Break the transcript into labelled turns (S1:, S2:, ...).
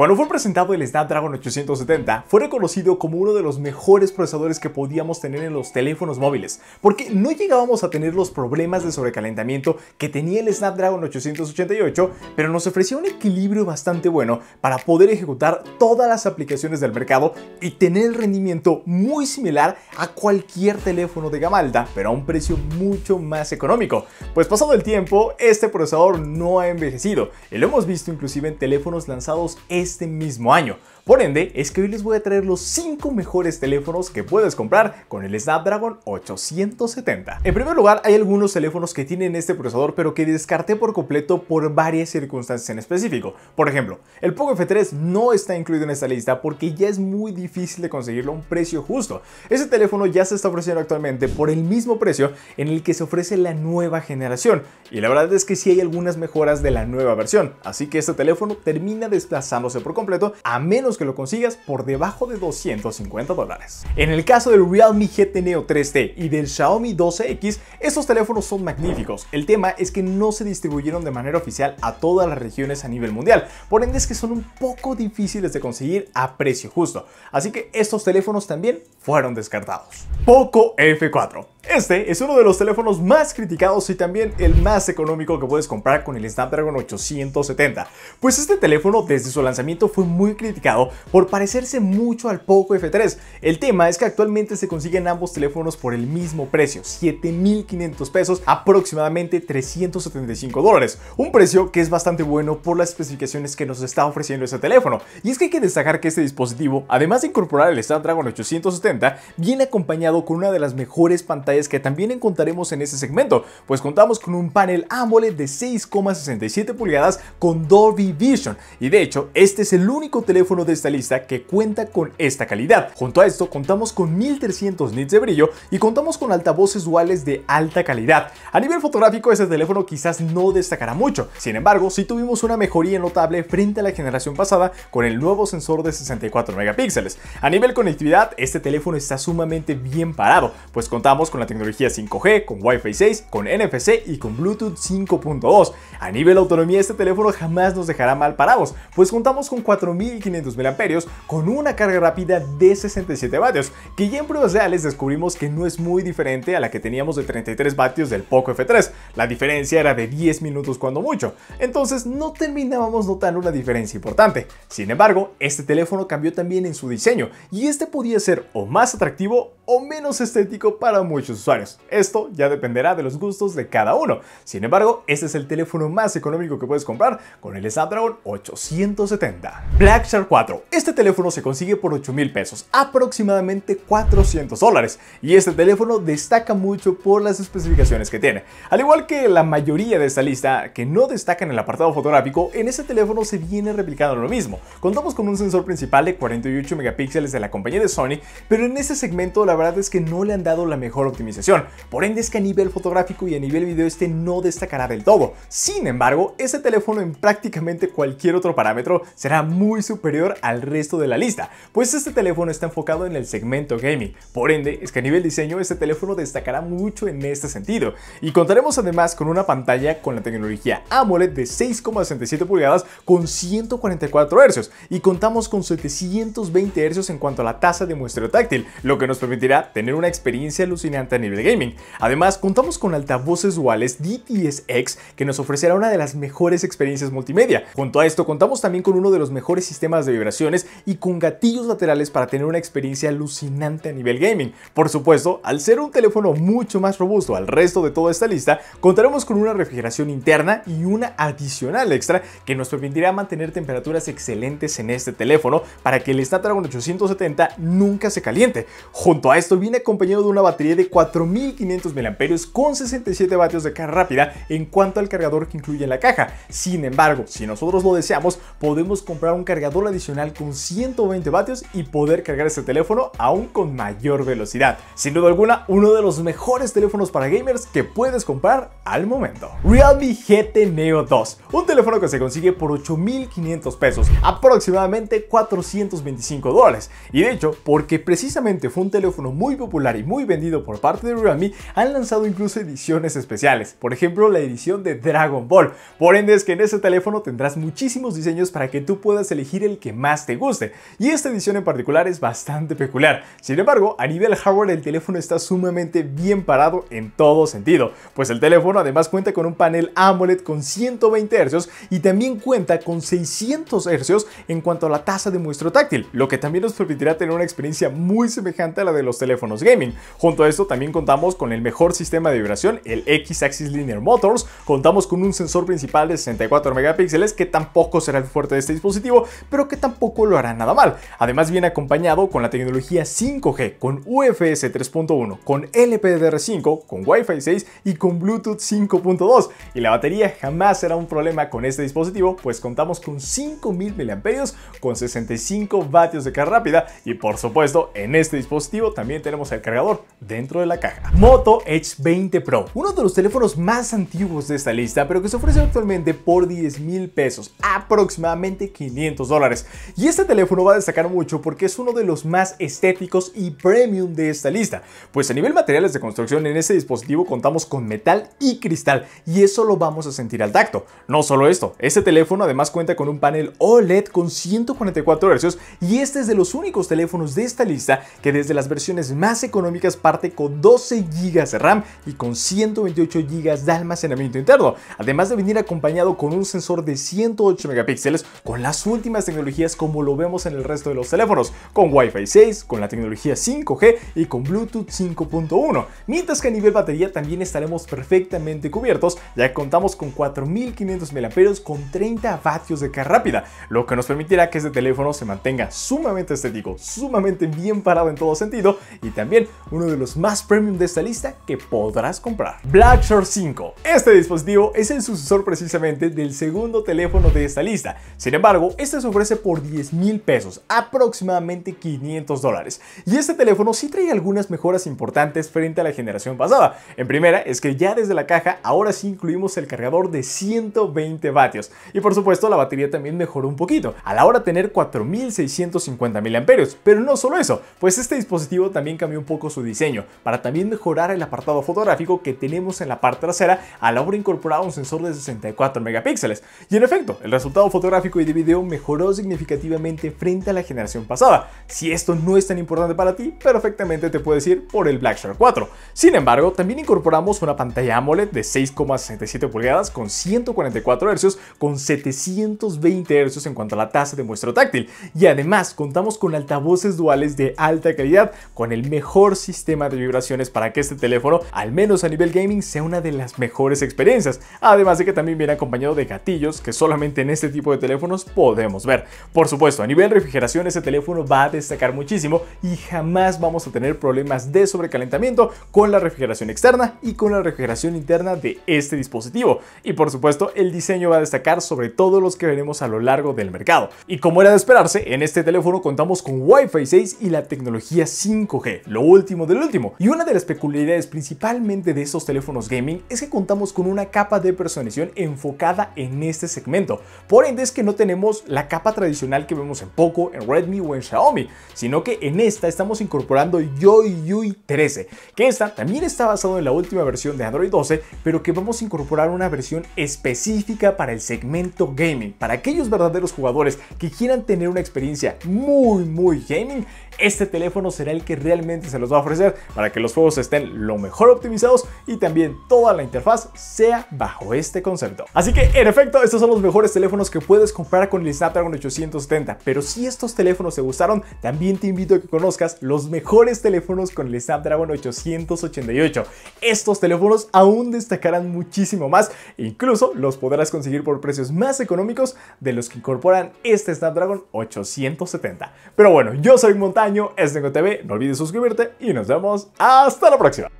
S1: Cuando fue presentado el Snapdragon 870, fue reconocido como uno de los mejores procesadores que podíamos tener en los teléfonos móviles, porque no llegábamos a tener los problemas de sobrecalentamiento que tenía el Snapdragon 888, pero nos ofrecía un equilibrio bastante bueno para poder ejecutar todas las aplicaciones del mercado y tener el rendimiento muy similar a cualquier teléfono de Gamalda, pero a un precio mucho más económico. Pues pasado el tiempo, este procesador no ha envejecido, y lo hemos visto inclusive en teléfonos lanzados este este mismo año. Por ende, es que hoy les voy a traer los 5 mejores teléfonos que puedes comprar con el Snapdragon 870. En primer lugar, hay algunos teléfonos que tienen este procesador pero que descarté por completo por varias circunstancias en específico. Por ejemplo, el Poco F3 no está incluido en esta lista porque ya es muy difícil de conseguirlo a un precio justo. Ese teléfono ya se está ofreciendo actualmente por el mismo precio en el que se ofrece la nueva generación y la verdad es que sí hay algunas mejoras de la nueva versión, así que este teléfono termina desplazándose por completo a menos que lo consigas por debajo de 250 dólares. En el caso del Realme GT Neo 3 d y del Xiaomi 12X, estos teléfonos son magníficos. El tema es que no se distribuyeron de manera oficial a todas las regiones a nivel mundial, por ende es que son un poco difíciles de conseguir a precio justo, así que estos teléfonos también fueron descartados. Poco F4 este es uno de los teléfonos más criticados y también el más económico que puedes comprar con el Snapdragon 870, pues este teléfono desde su lanzamiento fue muy criticado por parecerse mucho al Poco F3. El tema es que actualmente se consiguen ambos teléfonos por el mismo precio, 7.500 pesos, aproximadamente 375 dólares, un precio que es bastante bueno por las especificaciones que nos está ofreciendo ese teléfono. Y es que hay que destacar que este dispositivo, además de incorporar el Snapdragon 870, viene acompañado con una de las mejores pantallas es que también encontraremos en este segmento, pues contamos con un panel AMOLED de 6,67 pulgadas con Dolby Vision y de hecho este es el único teléfono de esta lista que cuenta con esta calidad. Junto a esto contamos con 1300 nits de brillo y contamos con altavoces duales de alta calidad. A nivel fotográfico este teléfono quizás no destacará mucho, sin embargo sí tuvimos una mejoría notable frente a la generación pasada con el nuevo sensor de 64 megapíxeles. A nivel conectividad este teléfono está sumamente bien parado, pues contamos con la tecnología 5G, con Wi-Fi 6, con NFC y con Bluetooth 5.2. A nivel de autonomía, este teléfono jamás nos dejará mal parados, pues contamos con 4500 mAh con una carga rápida de 67 vatios, que ya en pruebas reales descubrimos que no es muy diferente a la que teníamos de 33 vatios del Poco F3. La diferencia era de 10 minutos cuando mucho, entonces no terminábamos notando una diferencia importante. Sin embargo, este teléfono cambió también en su diseño y este podía ser o más atractivo o menos estético para muchos usuarios. Esto ya dependerá de los gustos de cada uno. Sin embargo, este es el teléfono más económico que puedes comprar con el Snapdragon 870. Black Shark 4. Este teléfono se consigue por 8 mil pesos, aproximadamente 400 dólares. Y este teléfono destaca mucho por las especificaciones que tiene. Al igual que la mayoría de esta lista que no destaca en el apartado fotográfico, en este teléfono se viene replicando lo mismo. Contamos con un sensor principal de 48 megapíxeles de la compañía de Sony, pero en este segmento la verdad es que no le han dado la mejor por ende es que a nivel fotográfico y a nivel video este no destacará del todo. Sin embargo, este teléfono en prácticamente cualquier otro parámetro será muy superior al resto de la lista, pues este teléfono está enfocado en el segmento gaming, por ende es que a nivel diseño este teléfono destacará mucho en este sentido, y contaremos además con una pantalla con la tecnología AMOLED de 6,67 pulgadas con 144 Hz, y contamos con 720 Hz en cuanto a la tasa de muestreo táctil, lo que nos permitirá tener una experiencia alucinante a nivel gaming. Además, contamos con altavoces duales DTSX que nos ofrecerá una de las mejores experiencias multimedia. Junto a esto, contamos también con uno de los mejores sistemas de vibraciones y con gatillos laterales para tener una experiencia alucinante a nivel gaming. Por supuesto, al ser un teléfono mucho más robusto al resto de toda esta lista, contaremos con una refrigeración interna y una adicional extra que nos permitirá mantener temperaturas excelentes en este teléfono para que el Snapdragon 870 nunca se caliente. Junto a esto viene acompañado de una batería de 4500 mAh con 67 vatios de carga rápida en cuanto al cargador que incluye en la caja. Sin embargo, si nosotros lo deseamos, podemos comprar un cargador adicional con 120 vatios y poder cargar este teléfono aún con mayor velocidad. Sin duda alguna, uno de los mejores teléfonos para gamers que puedes comprar al momento. Realme GT Neo 2, un teléfono que se consigue por 8.500 pesos, aproximadamente 425 dólares. Y de hecho, porque precisamente fue un teléfono muy popular y muy vendido por parte de Realme han lanzado incluso ediciones especiales, por ejemplo la edición de Dragon Ball. Por ende es que en ese teléfono tendrás muchísimos diseños para que tú puedas elegir el que más te guste, y esta edición en particular es bastante peculiar. Sin embargo, a nivel hardware el teléfono está sumamente bien parado en todo sentido, pues el teléfono además cuenta con un panel AMOLED con 120 Hz y también cuenta con 600 Hz en cuanto a la tasa de muestro táctil, lo que también nos permitirá tener una experiencia muy semejante a la de los teléfonos gaming. Junto a esto también contamos con el mejor sistema de vibración, el X-Axis Linear Motors. Contamos con un sensor principal de 64 megapíxeles que tampoco será el fuerte de este dispositivo, pero que tampoco lo hará nada mal. Además viene acompañado con la tecnología 5G, con UFS 3.1, con LPDR5, con Wi-Fi 6 y con Bluetooth 5.2. Y la batería jamás será un problema con este dispositivo, pues contamos con 5000 mAh con 65 vatios de carga rápida y por supuesto en este dispositivo también tenemos el cargador dentro de la caja. Moto Edge 20 Pro, uno de los teléfonos más antiguos de esta lista, pero que se ofrece actualmente por 10 mil pesos, aproximadamente 500 dólares. Y este teléfono va a destacar mucho porque es uno de los más estéticos y premium de esta lista, pues a nivel materiales de construcción en este dispositivo contamos con metal y cristal, y eso lo vamos a sentir al tacto. No solo esto, este teléfono además cuenta con un panel OLED con 144 Hz, y este es de los únicos teléfonos de esta lista que desde las versiones más económicas parte con 12 GB de RAM y con 128 GB de almacenamiento interno, además de venir acompañado con un sensor de 108 megapíxeles con las últimas tecnologías como lo vemos en el resto de los teléfonos, con Wi-Fi 6, con la tecnología 5G y con Bluetooth 5.1, mientras que a nivel batería también estaremos perfectamente cubiertos, ya que contamos con 4500 mAh con 30 vatios de carga rápida, lo que nos permitirá que este teléfono se mantenga sumamente estético, sumamente bien parado en todo sentido y también uno de los más premium de esta lista que podrás comprar. Black 5. Este dispositivo es el sucesor precisamente del segundo teléfono de esta lista. Sin embargo, este se ofrece por 10 mil pesos, aproximadamente 500 dólares. Y este teléfono sí trae algunas mejoras importantes frente a la generación pasada. En primera es que ya desde la caja ahora sí incluimos el cargador de 120 vatios. Y por supuesto la batería también mejoró un poquito, a la hora de tener 4650 mil amperios. Pero no solo eso, pues este dispositivo también cambió un poco su diseño para también mejorar el apartado fotográfico que tenemos en la parte trasera a la hora incorporado un sensor de 64 megapíxeles. Y en efecto, el resultado fotográfico y de video mejoró significativamente frente a la generación pasada. Si esto no es tan importante para ti, perfectamente te puedes ir por el Black Shark 4. Sin embargo, también incorporamos una pantalla AMOLED de 6,67 pulgadas con 144 Hz con 720 Hz en cuanto a la tasa de muestro táctil. Y además, contamos con altavoces duales de alta calidad con el mejor sistema de vibración para que este teléfono, al menos a nivel gaming, sea una de las mejores experiencias. Además de que también viene acompañado de gatillos que solamente en este tipo de teléfonos podemos ver. Por supuesto, a nivel refrigeración este teléfono va a destacar muchísimo y jamás vamos a tener problemas de sobrecalentamiento con la refrigeración externa y con la refrigeración interna de este dispositivo. Y por supuesto, el diseño va a destacar sobre todos los que veremos a lo largo del mercado. Y como era de esperarse, en este teléfono contamos con Wi-Fi 6 y la tecnología 5G, lo último del último, una de las peculiaridades principalmente de estos teléfonos gaming es que contamos con una capa de personalización enfocada en este segmento. Por ende es que no tenemos la capa tradicional que vemos en Poco, en Redmi o en Xiaomi, sino que en esta estamos incorporando YoYui 13, que esta también está basado en la última versión de Android 12, pero que vamos a incorporar una versión específica para el segmento gaming. Para aquellos verdaderos jugadores que quieran tener una experiencia muy muy gaming, este teléfono será el que realmente se los va a ofrecer para que los juegos estén lo mejor optimizados y también toda la interfaz sea bajo este concepto. Así que en efecto, estos son los mejores teléfonos que puedes comprar con el Snapdragon 870, pero si estos teléfonos te gustaron, también te invito a que conozcas los mejores teléfonos con el Snapdragon 888. Estos teléfonos aún destacarán muchísimo más, incluso los podrás conseguir por precios más económicos de los que incorporan este Snapdragon 870. Pero bueno, yo soy Montaño, es tengo no olvides suscribirte y nos vemos. a hasta la próxima.